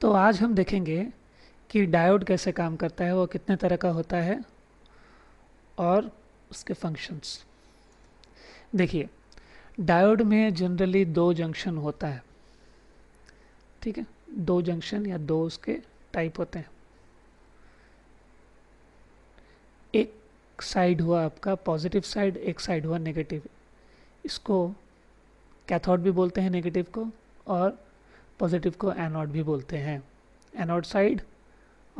तो आज हम देखेंगे कि डायोड कैसे काम करता है वो कितने तरह का होता है और उसके फंक्शंस देखिए डायोड में जनरली दो जंक्शन होता है ठीक है दो जंक्शन या दो उसके टाइप होते हैं एक साइड हुआ आपका पॉजिटिव साइड एक साइड हुआ नेगेटिव इसको कैथोड भी बोलते हैं नेगेटिव को और पॉजिटिव को एनोड भी बोलते हैं एनोड साइड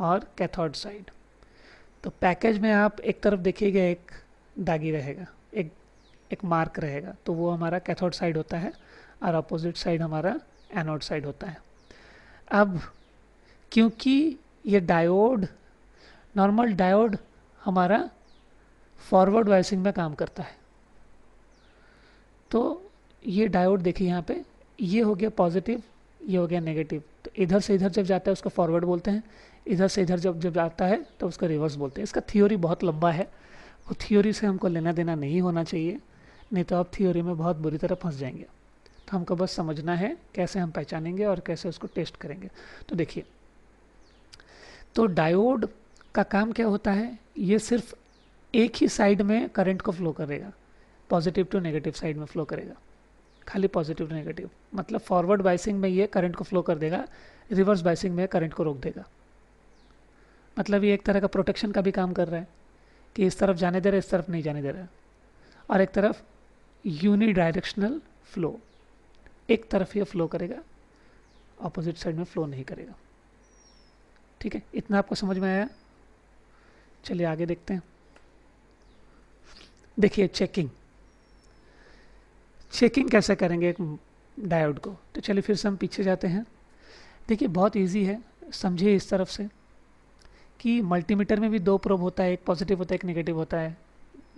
और कैथोड साइड तो पैकेज में आप एक तरफ देखिएगा एक दागी रहेगा एक एक मार्क रहेगा तो वो हमारा कैथोड साइड होता है और अपोजिट साइड हमारा एनोड साइड होता है अब क्योंकि ये डायोड नॉर्मल डायोड हमारा फॉरवर्ड वाइसिंग में काम करता है तो ये डायोड देखिए यहाँ पे ये हो गया पॉजिटिव ये हो गया नेगेटिव तो इधर से इधर जब जाता है उसको फॉरवर्ड बोलते हैं इधर से इधर जब जब जाता है तो उसका रिवर्स बोलते हैं इसका थ्योरी बहुत लंबा है वो थ्योरी से हमको लेना देना नहीं होना चाहिए नहीं तो आप थ्योरी में बहुत बुरी तरह फंस जाएंगे तो हमको बस समझना है कैसे हम पहचानेंगे और कैसे उसको टेस्ट करेंगे तो देखिए तो डायोड का काम क्या होता है ये सिर्फ एक ही साइड में करंट को फ्लो करेगा पॉजिटिव टू नेगेटिव साइड में फ्लो करेगा खाली पॉजिटिव नेगेटिव मतलब फॉरवर्ड बाइसिंग में ये करंट को फ्लो कर देगा रिवर्स बाइसिंग में करंट को रोक देगा मतलब ये एक तरह का प्रोटेक्शन का भी काम कर रहा है कि इस तरफ जाने दे रहा है इस तरफ नहीं जाने दे रहा है और एक तरफ यूनि डायरेक्शनल फ्लो एक तरफ ये फ्लो करेगा ऑपोजिट साइड में फ्लो नहीं करेगा ठीक है इतना आपको समझ में आया चलिए आगे देखते हैं देखिए चेकिंग चेकिंग कैसे करेंगे एक डायोड को तो चलिए फिर से हम पीछे जाते हैं देखिए बहुत इजी है समझिए इस तरफ से कि मल्टीमीटर में भी दो प्रोब होता है एक पॉजिटिव होता है एक नेगेटिव होता है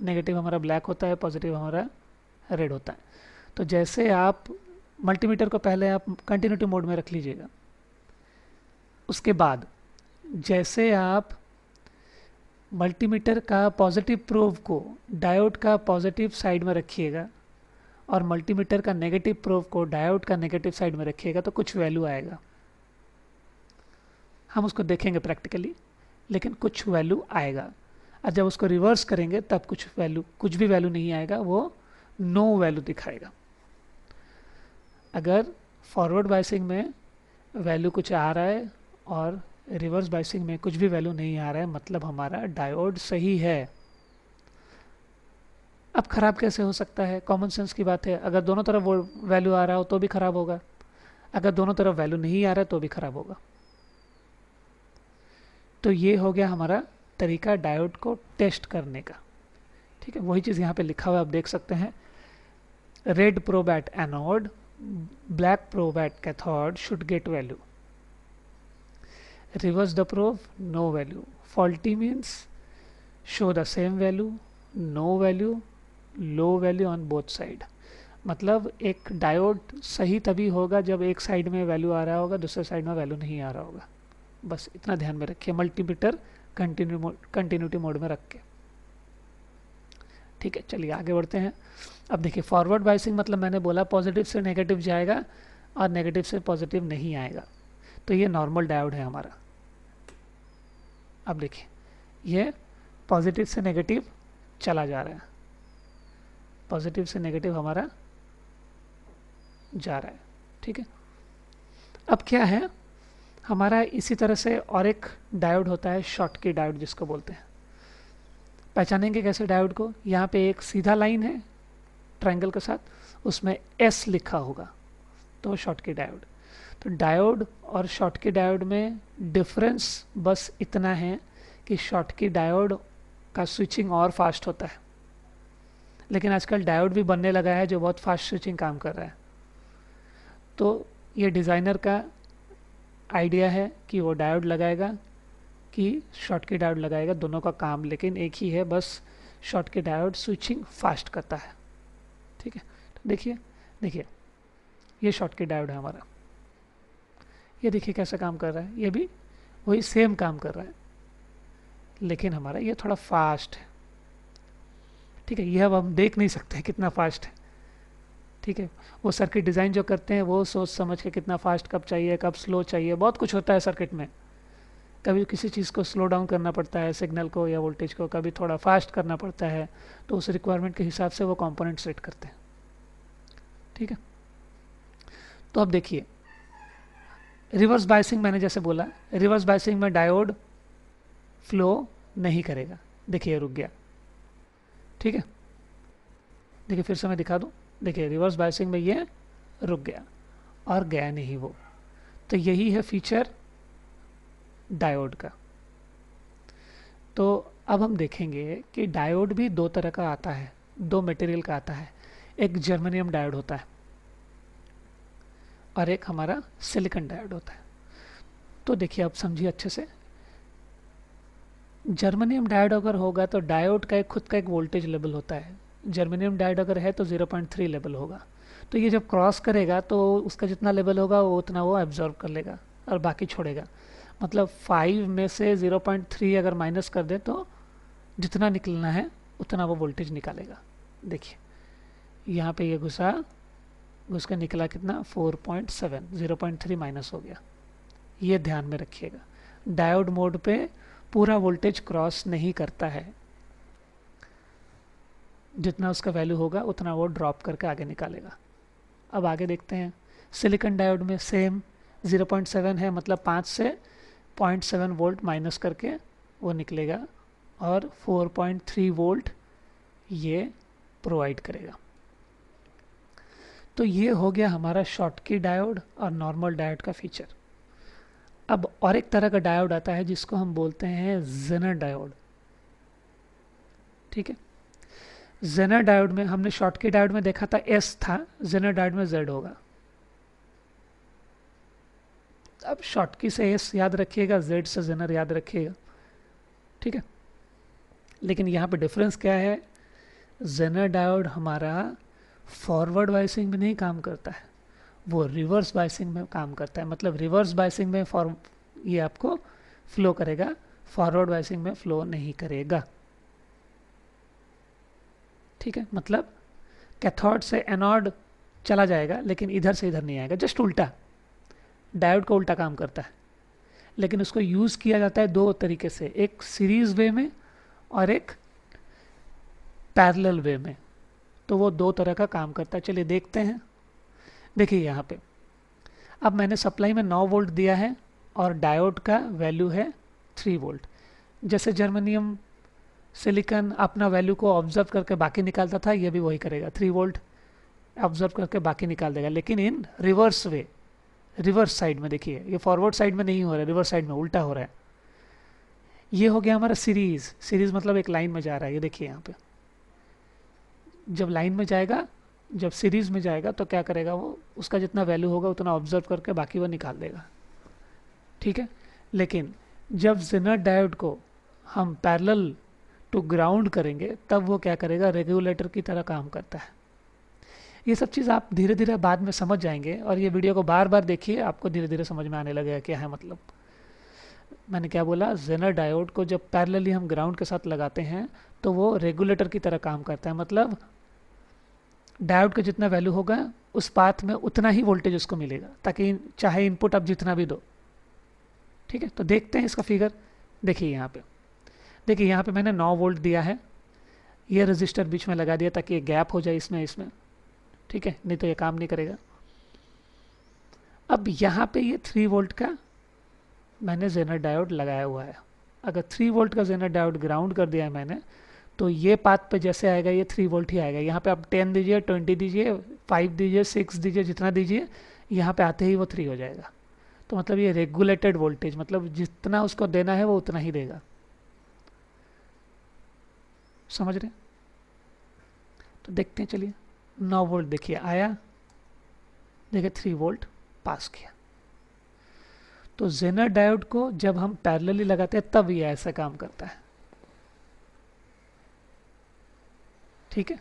नेगेटिव हमारा ब्लैक होता है पॉजिटिव हमारा रेड होता है तो जैसे आप मल्टीमीटर को पहले आप कंटिन्यूटी मोड में रख लीजिएगा उसके बाद जैसे आप मल्टीमीटर का पॉजिटिव प्रोब को डायोड का पॉजिटिव साइड में रखिएगा और मल्टीमीटर का नेगेटिव प्रोब को डायोड का नेगेटिव साइड में रखिएगा तो कुछ वैल्यू आएगा हम उसको देखेंगे प्रैक्टिकली लेकिन कुछ वैल्यू आएगा और जब उसको रिवर्स करेंगे तब कुछ वैल्यू कुछ भी वैल्यू नहीं आएगा वो नो no वैल्यू दिखाएगा अगर फॉरवर्ड बाइसिंग में वैल्यू कुछ आ रहा है और रिवर्स बाइसिंग में कुछ भी वैल्यू नहीं आ रहा है मतलब हमारा डायोड सही है अब ख़राब कैसे हो सकता है कॉमन सेंस की बात है अगर दोनों तरफ वो वैल्यू आ रहा हो तो भी ख़राब होगा अगर दोनों तरफ वैल्यू नहीं आ रहा तो भी ख़राब होगा तो ये हो गया हमारा तरीका डायोड को टेस्ट करने का ठीक है वही चीज़ यहाँ पे लिखा हुआ आप देख सकते हैं red probe at anode black probe at cathode should get value reverse the probe no value faulty means show the same value no value low value on both side मतलब एक डायोड सही तभी होगा जब एक साइड में वैल्यू आ रहा होगा दूसरे साइड में वैल्यू नहीं आ रहा होगा बस इतना ध्यान में रखिए multimeter continue mode continuity mode में रख के ठीक है चलिए आगे बढ़ते हैं अब देखिए फॉरवर्ड बाइसिंग मतलब मैंने बोला पॉजिटिव से नेगेटिव जाएगा और नेगेटिव से पॉजिटिव नहीं आएगा तो ये नॉर्मल डायोड है हमारा अब देखिए ये पॉजिटिव से नेगेटिव चला जा रहा है पॉजिटिव से नेगेटिव हमारा जा रहा है ठीक है अब क्या है हमारा इसी तरह से और एक डायोड होता है शॉर्ट की डायोड जिसको बोलते हैं पहचानेंगे कैसे डायोड को यहाँ पे एक सीधा लाइन है ट्रायंगल के साथ उसमें एस लिखा होगा तो शॉर्ट की डायोड तो डायोड और शॉर्ट की डायोड में डिफरेंस बस इतना है कि शॉर्ट की डायोड का स्विचिंग और फास्ट होता है लेकिन आजकल डायोड भी बनने लगा है जो बहुत फास्ट स्विचिंग काम कर रहा है तो ये डिज़ाइनर का आइडिया है कि वो डायोड लगाएगा कि शॉर्ट की डायोड लगाएगा दोनों का काम लेकिन एक ही है बस शॉर्ट की डायोड स्विचिंग फास्ट करता है ठीक है तो देखिए देखिए ये शॉर्ट की डायोड है हमारा ये देखिए कैसा काम कर रहा है ये भी वही सेम काम कर रहा है लेकिन हमारा ये थोड़ा फास्ट है ठीक है यह अब हम देख नहीं सकते कितना फास्ट है ठीक है वो सर्किट डिज़ाइन जो करते हैं वो सोच समझ के कितना फास्ट कब चाहिए कब स्लो चाहिए बहुत कुछ होता है सर्किट में कभी किसी चीज़ को स्लो डाउन करना पड़ता है सिग्नल को या वोल्टेज को कभी थोड़ा फास्ट करना पड़ता है तो उस रिक्वायरमेंट के हिसाब से वो कंपोनेंट सेट करते हैं ठीक है तो अब देखिए रिवर्स बाइसिंग मैंने जैसे बोला रिवर्स बाइसिंग में डायोड फ्लो नहीं करेगा देखिए रुक गया ठीक है देखिए फिर से मैं दिखा दूँ देखिए रिवर्स बायसिंग में ये रुक गया और गया नहीं वो तो यही है फीचर डायोड का तो अब हम देखेंगे कि डायोड भी दो तरह का आता है दो मटेरियल का आता है एक जर्मनियम डायोड होता है और एक हमारा सिलिकन डायोड होता है तो देखिए आप समझिए अच्छे से जर्मनियम डायोड अगर होगा तो डायोड का एक खुद का एक वोल्टेज लेवल होता है जर्मनियम डायोड अगर है तो 0.3 लेवल होगा तो ये जब क्रॉस करेगा तो उसका जितना लेवल होगा वो उतना वो एब्जॉर्व कर लेगा और बाकी छोड़ेगा मतलब फाइव में से 0.3 अगर माइनस कर दें तो जितना निकलना है उतना वो वोल्टेज निकालेगा देखिए यहाँ पर यह घुसा घुस के निकला कितना फोर पॉइंट माइनस हो गया ये ध्यान में रखिएगा डायोड मोड पर पूरा वोल्टेज क्रॉस नहीं करता है जितना उसका वैल्यू होगा उतना वो ड्रॉप करके आगे निकालेगा अब आगे देखते हैं सिलिकॉन डायोड में सेम 0.7 है मतलब 5 से 0.7 वोल्ट माइनस करके वो निकलेगा और 4.3 वोल्ट ये प्रोवाइड करेगा तो ये हो गया हमारा शॉर्टकी डायोड और नॉर्मल डायोड का फीचर अब और एक तरह का डायोड आता है जिसको हम बोलते हैं जेनर डायोड ठीक है जेनर डायोड में हमने शॉर्ट के डायोड में देखा था एस था जेनर डायोड में जेड होगा अब शॉर्ट की से एस याद रखिएगा जेड से जेनर याद रखिएगा ठीक है लेकिन यहाँ पे डिफरेंस क्या है जेनर डायोड हमारा फॉरवर्ड वाइसिंग में नहीं काम करता है वो रिवर्स बाइसिंग में काम करता है मतलब रिवर्स बाइसिंग में फॉर ये आपको फ्लो करेगा फॉरवर्ड बाइसिंग में फ्लो नहीं करेगा ठीक है मतलब कैथोड से एनोड चला जाएगा लेकिन इधर से इधर नहीं आएगा जस्ट उल्टा डायोड का उल्टा काम करता है लेकिन उसको यूज़ किया जाता है दो तरीके से एक सीरीज वे में और एक पैरेलल वे में तो वो दो तरह का काम करता है चलिए देखते हैं देखिए यहाँ पे अब मैंने सप्लाई में 9 वोल्ट दिया है और डायोड का वैल्यू है 3 वोल्ट जैसे जर्मनियम सिलिकन अपना वैल्यू को ऑब्जर्व करके बाकी निकालता था ये भी वही करेगा 3 वोल्ट ऑब्जर्व करके बाकी निकाल देगा लेकिन in reverse way reverse side में देखिए ये फॉरवर्ड साइड में नहीं हो रहा है रिवर्स साइड में उल्टा हो रहा है ये हो गया हमारा सीरीज़ सीरीज़ मतलब एक लाइन में जा रहा है ये देखिए यहाँ पे जब लाइन में जाएगा जब सीरीज़ में जाएगा तो क्या करेगा वो उसका जितना वैल्यू होगा उतना ऑब्जर्व करके बाकी वो निकाल देगा ठीक है लेकिन जब जिनर डायोड को हम पैरेलल टू ग्राउंड करेंगे तब वो क्या करेगा रेगुलेटर की तरह काम करता है ये सब चीज़ आप धीरे धीरे बाद में समझ जाएंगे और ये वीडियो को बार बार देखिए आपको धीरे धीरे समझ में आने लगेगा क्या है हाँ, मतलब मैंने क्या बोला जेनर डायोड को जब पैरेलली हम ग्राउंड के साथ लगाते हैं तो वो रेगुलेटर की तरह काम करता है मतलब डायोड का जितना वैल्यू होगा उस पाथ में उतना ही वोल्टेज उसको मिलेगा ताकि चाहे इनपुट आप जितना भी दो ठीक है तो देखते हैं इसका फिगर देखिए यहाँ पे देखिए यहाँ पे मैंने 9 वोल्ट दिया है ये रजिस्टर बीच में लगा दिया ताकि ये गैप हो जाए इसमें इसमें ठीक है नहीं तो ये काम नहीं करेगा अब यहाँ पे ये थ्री वोल्ट का मैंने जेनर डायोड लगाया हुआ है अगर थ्री वोल्ट का जेनर डायोड ग्राउंड कर दिया है मैंने तो ये पाथ पे जैसे आएगा ये थ्री वोल्ट ही आएगा यहाँ पे आप टेन दीजिए ट्वेंटी दीजिए फाइव दीजिए सिक्स दीजिए जितना दीजिए यहाँ पे आते ही वो थ्री हो जाएगा तो मतलब ये रेगुलेटेड वोल्टेज मतलब जितना उसको देना है वो उतना ही देगा समझ रहे तो देखते हैं चलिए नौ वोल्ट देखिए आया देखिए थ्री वोल्ट पास किया तो जेनर डायोड को जब हम पैरेलली लगाते हैं तब ये ऐसा काम करता है ठीक है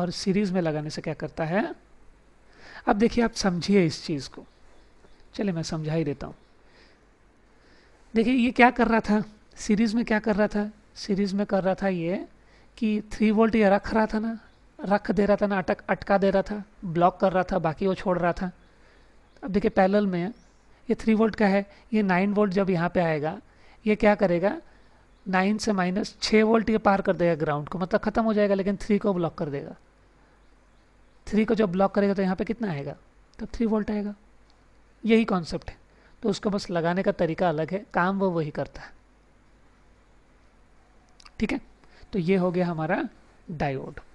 और सीरीज़ में लगाने से क्या करता है अब देखिए आप समझिए इस चीज़ को चलिए मैं समझा ही देता हूँ देखिए ये क्या कर रहा था सीरीज़ में क्या कर रहा था सीरीज़ में कर रहा था ये कि थ्री वोल्ट ये रख रहा था ना रख दे रहा था ना अटक अटका दे रहा था ब्लॉक कर रहा था बाकी वो छोड़ रहा था अब देखिए पैरेलल में ये थ्री वोल्ट का है ये नाइन वोल्ट जब यहाँ पे आएगा ये क्या करेगा नाइन से माइनस छः वोल्ट ये पार कर देगा ग्राउंड को मतलब ख़त्म हो जाएगा लेकिन थ्री को ब्लॉक कर देगा थ्री को जब ब्लॉक करेगा तो यहाँ पे कितना आएगा तब थ्री वोल्ट आएगा यही कॉन्सेप्ट है तो उसको बस लगाने का तरीका अलग है काम वो वही करता है ठीक है तो ये हो गया हमारा डायोड